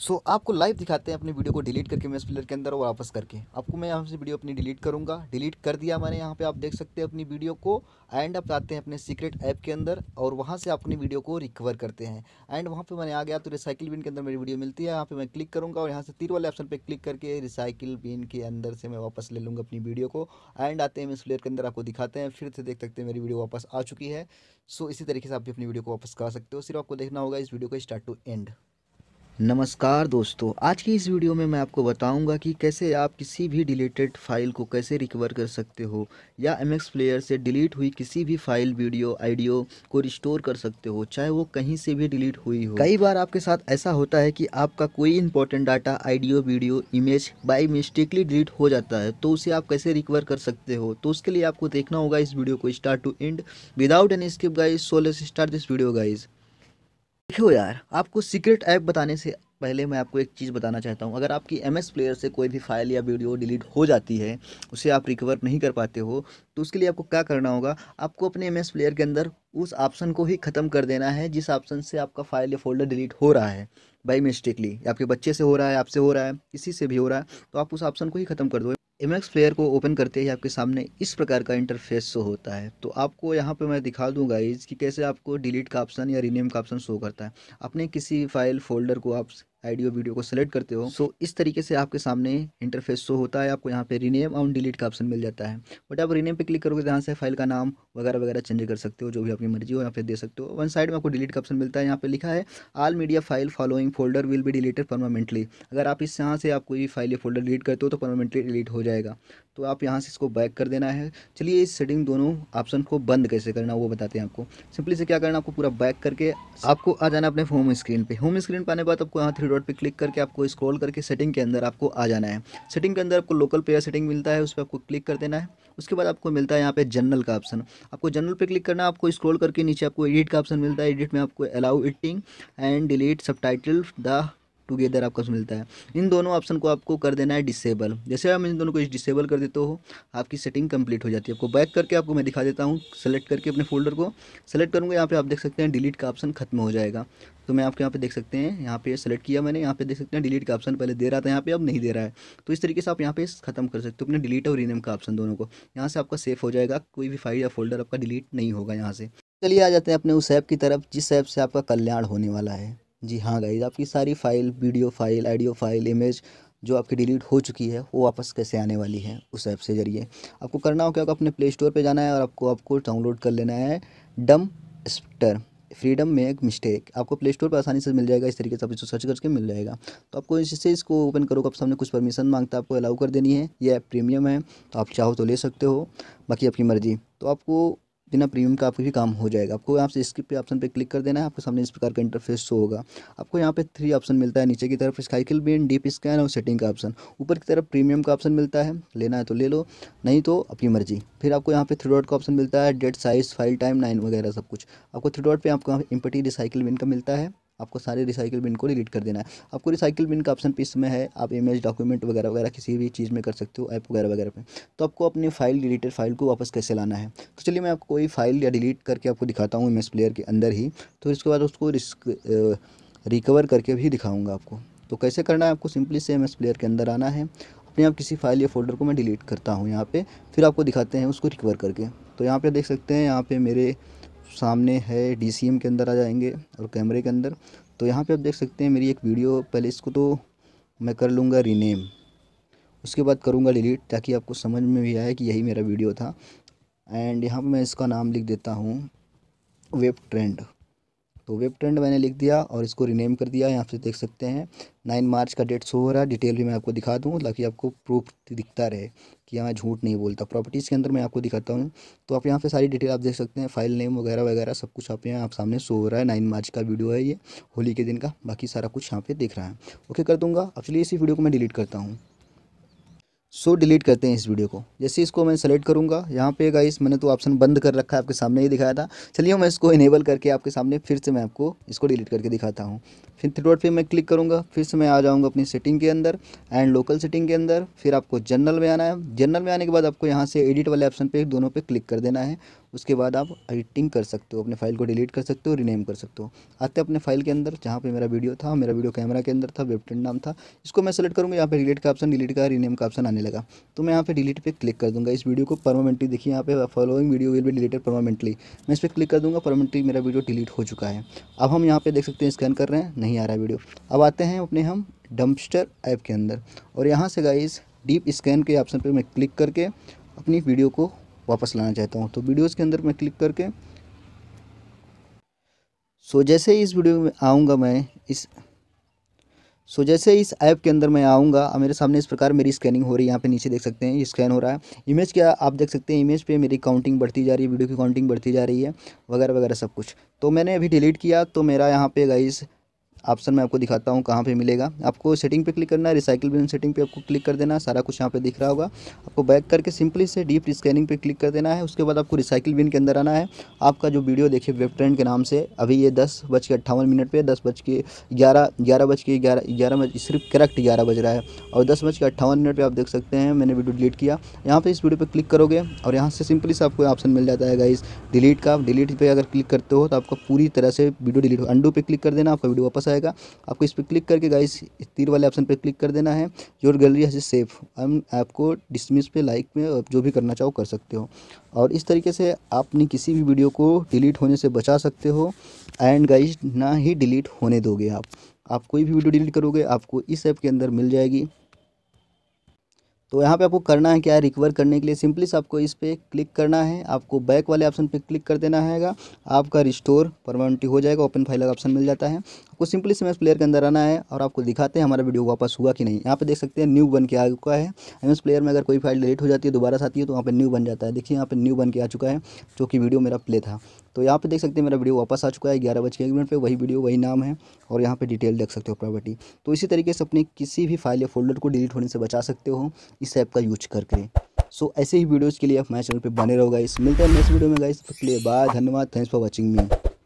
सो so, आपको live दिखाते हैं अपनी वीडियो को डिलीट करके मैं प्लेयर के अंदर और वापस करके आपको मैं यहाँ से वीडियो अपनी डिलीट करूँगा डिलीट कर दिया मैंने यहाँ पे आप देख सकते हैं अपनी वीडियो को एंड आप जाते हैं अपने सीक्रेट ऐप के अंदर और वहाँ से अपनी वीडियो को रिकवर करते हैं एंड वहाँ पर मैंने आ गया तो रिसाइकिल बिन के अंदर मेरी वीडियो मिलती है यहाँ पर मैं क्लिक करूँगा और यहाँ से तीर वाले ऑप्शन पर क्लिक करके रिसाइकिल बिन के अंदर से मैं वापस ले लूँगा अपनी वीडियो को एंड आते हैं मैं के अंदर आपको दिखाते हैं फिर से देख सकते हैं मेरी वीडियो वापस आ चुकी है सो इसी तरीके से आप भी अपनी वीडियो को वापस करा सकते हो सिर्फ आपको देखना होगा इस वीडियो को स्टार्ट टू एंड नमस्कार दोस्तों आज की इस वीडियो में मैं आपको बताऊंगा कि कैसे आप किसी भी डिलीटेड फाइल को कैसे रिकवर कर सकते हो या एम एक्स प्लेयर से डिलीट हुई किसी भी फाइल वीडियो आइडियो को रिस्टोर कर सकते हो चाहे वो कहीं से भी डिलीट हुई हो कई बार आपके साथ ऐसा होता है कि आपका कोई important data audio video image by mistakenly delete हो जाता है तो उसे आप कैसे रिकवर कर सकते हो तो उसके लिए आपको देखना होगा इस वीडियो को start to end without any skip guys so let's start this video guys देखो यार आपको सीक्रेट ऐप बताने से पहले मैं आपको एक चीज़ बताना चाहता हूँ अगर आपकी एम एस प्लेयर से कोई भी फाइल या वीडियो डिलीट हो जाती है उसे आप रिकवर नहीं कर पाते हो तो उसके लिए आपको क्या करना होगा आपको अपने एम एस प्लेयर के अंदर उस ऑप्शन को ही ख़त्म कर देना है जिस ऑप्शन से आपका फाइल या फोल्डर डिलीट हो रहा है बाई मिस्टेकली आपके बच्चे से हो रहा है आपसे हो रहा है किसी से भी हो रहा है तो आप उस ऑप्शन को ही ख़त्म कर दो एम एक्स प्लेयर को ओपन करते ही आपके सामने इस प्रकार का इंटरफेस शो होता है तो आपको यहाँ पे मैं दिखा दूंगा इसकी कि कैसे आपको डिलीट का ऑप्शन या रीनेम का ऑप्शन शो करता है अपने किसी फाइल फोल्डर को आप आइडियो वीडियो को सेलेक्ट करते हो सो so, इस तरीके से आपके सामने इंटरफेस शो होता है आपको यहाँ पे रीनेम और डिलीट का ऑप्शन मिल जाता है बट आप रीनेम पे क्लिक करोगे तो यहाँ से फाइल का नाम वगैरह वगैरह चेंज कर सकते हो जो भी आपकी मर्जी हो यहाँ पे दे सकते हो वन साइड में आपको डिलीट का ऑप्शन मिलता है यहाँ पे लिखा है all media file following folder will be deleted permanently अगर आप इस यहाँ से आप कोई भी फाइल या फोल्डर डिलीट करते हो तो परमानेंटली डिलीट हो जाएगा तो आप यहाँ से इसको बैक कर देना है चलिए इस सेटिंग दोनों ऑप्शन को बंद कैसे करना वो बताते हैं आपको सिंपली से क्या करना आपको पूरा बैक करके आपको आ जाना अपने होम स्क्रीन पर होम स्क्रीन पर आने बाद आपको यहाँ थ्री थ्री डॉट पे क्लिक करके आपको स्क्रॉल करके सेटिंग के अंदर आपको आ जाना है सेटिंग के अंदर आपको लोकल प्लेयर सेटिंग मिलता है उस पर आपको क्लिक कर देना है उसके बाद आपको मिलता है यहाँ पे जनरल का ऑप्शन आपको जनरल पे क्लिक करना है आपको स्क्रॉल करके नीचे आपको एडिट का ऑप्शन मिलता है एडिट में आपको allow editing and delete subtitle the together आपका मिलता है इन दोनों ऑप्शन को आपको कर देना है डिसेबल जैसे आप इन दोनों को डिसेबल कर देते हो आपकी सेटिंग कंप्लीट हो जाती है आपको बैक करके आपको मैं दिखा देता हूँ सेलेक्ट करके अपने फोल्डर को सेलेक्ट करूँगा यहाँ पे आप देख सकते हैं डिलीट का ऑप्शन खत्म हो जाएगा तो मैं आपके यहाँ पे देख सकते हैं यहाँ पे सेलेक्ट किया मैंने यहाँ पे देख सकते हैं डिलीट का ऑप्शन पहले दे रहा था यहाँ पे अब नहीं दे रहा है तो इस तरीके से आप यहाँ पे खत्म कर सकते हो अपने डिलीट और रीनेम का ऑप्शन दोनों को यहाँ से आपका सेफ हो जाएगा कोई भी फाइल या फोल्डर आपका डिलीट नहीं होगा यहाँ से चलिए आ जाते हैं अपने उस ऐप की तरफ जिस ऐप से आपका कल्याण होने वाला है जी हाँ गाइज आपकी सारी file video file audio file image जो आपकी डिलीट हो चुकी है वो वापस कैसे आने वाली है उस ऐप से ज़रिए आपको करना हो क्या आपको अपने प्ले स्टोर पर जाना है और आपको आपको डाउनलोड कर लेना है dumpster freedom make mistake आपको प्ले स्टोर पर आसानी से मिल जाएगा इस तरीके से आप इसको सर्च करके मिल जाएगा तो आपको इससे इसको ओपन करो आप सामने कुछ परमिशन मांगता है आपको अलाउ कर देनी है ये ऐप प्रीमियम है तो आप चाहो तो ले सकते हो बाकी आपकी मर्ज़ी तो आपको बिना प्रीमियम का आपको भी काम हो जाएगा आपको यहाँ से स्किप पे ऑप्शन पे क्लिक कर देना है आपके सामने इस प्रकार का इंटरफेस शो होगा आपको यहाँ पे थ्री ऑप्शन मिलता है नीचे की तरफ स्काइकिल बिन डीप स्कैन और सेटिंग का ऑप्शन ऊपर की तरफ प्रीमियम का ऑप्शन मिलता है लेना है तो ले लो नहीं तो अपनी मर्जी फिर आपको यहाँ पे थ्री डॉट का ऑप्शन मिलता है date size file time nine वगैरह सब कुछ आपको थ्री डॉट पर आपको यहाँ इम्पटी रिसाइकिल बिन का मिलता है आपको सारे रिसाइकिल बिन को डिलीट कर देना है आपको रिसाइकिल बिन का ऑप्शन इस में है आप इमेज डॉक्यूमेंट वगैरह वगैरह किसी भी चीज़ में कर सकते हो ऐप वगैरह वगैरह पे तो आपको अपनी फाइल डिलीटेड फाइल को वापस कैसे लाना है तो चलिए मैं आपको कोई फाइल या डिलीट करके आपको दिखाता हूँ इमेज प्लेयर के अंदर ही तो इसके बाद उसको रिकवर करके भी दिखाऊँगा आपको तो कैसे करना है आपको सिंपली से एम प्लेयर के अंदर आना है अपने आप किसी फाइल या फोल्डर को मैं डिलीट करता हूँ यहाँ पे फिर आपको दिखाते हैं उसको रिकवर करके तो यहाँ पे देख सकते हैं यहाँ पे मेरे सामने है डी के अंदर आ जाएंगे और कैमरे के अंदर तो यहाँ पे आप देख सकते हैं मेरी एक वीडियो पहले इसको तो मैं कर लूँगा रीनेम उसके बाद करूँगा डिलीट ताकि आपको समझ में भी आए कि यही मेरा वीडियो था एंड यहाँ पर मैं इसका नाम लिख देता हूँ वेब ट्रेंड तो वेब ट्रेंड मैंने लिख दिया और इसको रिनेम कर दिया यहाँ से देख सकते हैं नाइन मार्च का डेट शो हो रहा है डिटेल भी मैं आपको दिखा दूँ ताकि आपको प्रूफ दिखता रहे कि यहाँ झूठ नहीं बोलता प्रॉपर्टीज़ के अंदर मैं आपको दिखाता हूँ तो आप यहाँ पे सारी डिटेल आप देख सकते हैं फाइल नेम वगैरह वगैरह सब कुछ आप यहाँ आप सामने शो हो रहा है नाइन मार्च का वीडियो है ये होली के दिन का बाकी सारा कुछ यहाँ पर दिख रहा है ओके कर दूँगा अब चलिए इसी वीडियो को मैं डिलीट करता हूँ सो डिलीट करते हैं इस वीडियो को जैसे इसको मैं सेलेक्ट करूंगा यहाँ पे गाइस मैंने तो ऑप्शन बंद कर रखा है आपके सामने ही दिखाया था चलिए मैं इसको इनेबल करके आपके सामने फिर से मैं आपको इसको डिलीट करके दिखाता हूँ फिर थ्री डॉट पे मैं क्लिक करूँगा फिर से मैं आ जाऊँगा अपनी सेटिंग के अंदर एंड लोकल सेटिंग के अंदर फिर आपको जनरल में आना है जनरल में आने के बाद आपको यहाँ से एडिट वाले ऑप्शन पर दोनों पर क्लिक कर देना है उसके बाद आप एडिटिंग कर सकते हो अपने फाइल को डिलीट कर सकते हो रीनेम कर सकते हो आते अपने फाइल के अंदर जहाँ पे मेरा वीडियो था मेरा वीडियो कैमरा के अंदर था वेबटेंट नाम था इसको मैं सेलेक्ट करूँगा यहाँ पे डिलीट का ऑप्शन डिलीट का रीनेम का ऑप्शन आने लगा तो मैं यहाँ पे डिलीट पे क्लिक कर दूँगा इस वीडियो को परमानेंटली देखिए यहाँ पे following video will be deleted permanently मैं इस पर क्लिक कर दूँगा परमानेंटली मेरा वीडियो डिलीट हो चुका है अब हम यहाँ पर देख सकते हैं स्कैन कर रहे हैं नहीं आ रहा है वीडियो अब आते हैं अपने हम डम्पस्टर ऐप के अंदर और यहाँ से गाइज डीप स्कैन के ऑप्शन पर मैं क्लिक करके अपनी वीडियो को वापस लाना चाहता हूँ तो वीडियोज़ के अंदर मैं क्लिक करके सो जैसे ही इस वीडियो में आऊँगा मैं इस सो जैसे इस ऐप के अंदर मैं आऊँगा मेरे सामने इस प्रकार मेरी स्कैनिंग हो रही है यहाँ पे नीचे देख सकते हैं ये स्कैन हो रहा है इमेज क्या आप देख सकते हैं इमेज पे मेरी काउंटिंग बढ़ती जा रही है वीडियो की काउंटिंग बढ़ती जा रही है वगैरह वगैरह सब कुछ तो मैंने अभी डिलीट किया तो मेरा यहाँ पे गाइस ऑप्शन मैं आपको दिखाता हूँ कहाँ पे मिलेगा आपको सेटिंग पे क्लिक करना है रिसाइकिल बिन सेटिंग पे आपको क्लिक कर देना है सारा कुछ यहाँ पे दिख रहा होगा आपको बैक करके सिंपली से डीप स्कैनिंग पे क्लिक कर देना है उसके बाद आपको रिसाइकिल बिन के अंदर आना है आपका जो वीडियो देखिए वेब ट्रेंड के नाम से अभी ये दस बज के अट्ठावन मिनट पर दस बज के ग्यारह ग्यारह बज के ग्यारह ग्यारह बज सिर्फ करेक्ट ग्यारह बज रहा है और दस बज के अट्ठावन मिनट पर आप देख सकते हैं मैंने वीडियो डिलीट किया यहाँ पर इस वीडियो पर क्लिक करोगे और यहाँ से सिंपली से आपको ऑप्शन मिल जाता है इस डिलीट का डिलीट पर अगर क्लिक करते हो तो आपका पूरी तरह से वीडियो डिलीट हो अंडू पर क्लिक कर देना आपका वीडियो वापस आएगा जाएगा आपको इस पर क्लिक करके गाइस तीर वाले ऑप्शन पर क्लिक कर देना है योर गैलरी हज सेफ हम आपको डिसमिस पे लाइक में जो भी करना चाहो कर सकते हो और इस तरीके से आपने किसी भी वीडियो को डिलीट होने से बचा सकते हो एंड गाइस ना ही डिलीट होने दोगे आप आप कोई भी वीडियो डिलीट करोगे आपको इस ऐप के अंदर मिल जाएगी तो यहाँ पे आपको करना है क्या रिकवर करने के लिए सिंपली आपको इस पर क्लिक करना है आपको बैक वाले ऑप्शन पे क्लिक कर देना है आपका रिस्टोर परमानेंटी हो जाएगा ओपन फाइल का ऑप्शन मिल जाता है आपको सिंपली स्मैश प्लेयर के अंदर आना है और आपको दिखाते हैं हमारा वीडियो वापस हुआ कि नहीं यहाँ पे देख सकते हैं न्यू बन के आ चुका है एम प्लेयर में अगर कोई फाइल डिलीट हो जाती है दोबारा से आती है तो वहाँ पर न्यू बन जाता है देखिए यहाँ पर न्यू बन के आ चुका है जो कि वीडियो मेरा प्ले था तो यहाँ पे देख सकते हैं मेरा वीडियो वापस आ चुका है ग्यारह बज के एक मिनट पर वही वीडियो वही नाम है और यहाँ पे डिटेल देख सकते हो प्रॉपर्टी तो इसी तरीके से अपने किसी भी फाइल या फोल्डर को डिलीट होने से बचा सकते हो इस ऐप का यूज करके सो so, ऐसे ही वीडियोज़ के लिए आप हमारे चैनल पर बने रहो इस मिलते हैं नेक्स्ट वीडियो में गाइस के लिए बाय धन्यवाद थैंक्स फॉर वॉचिंग मी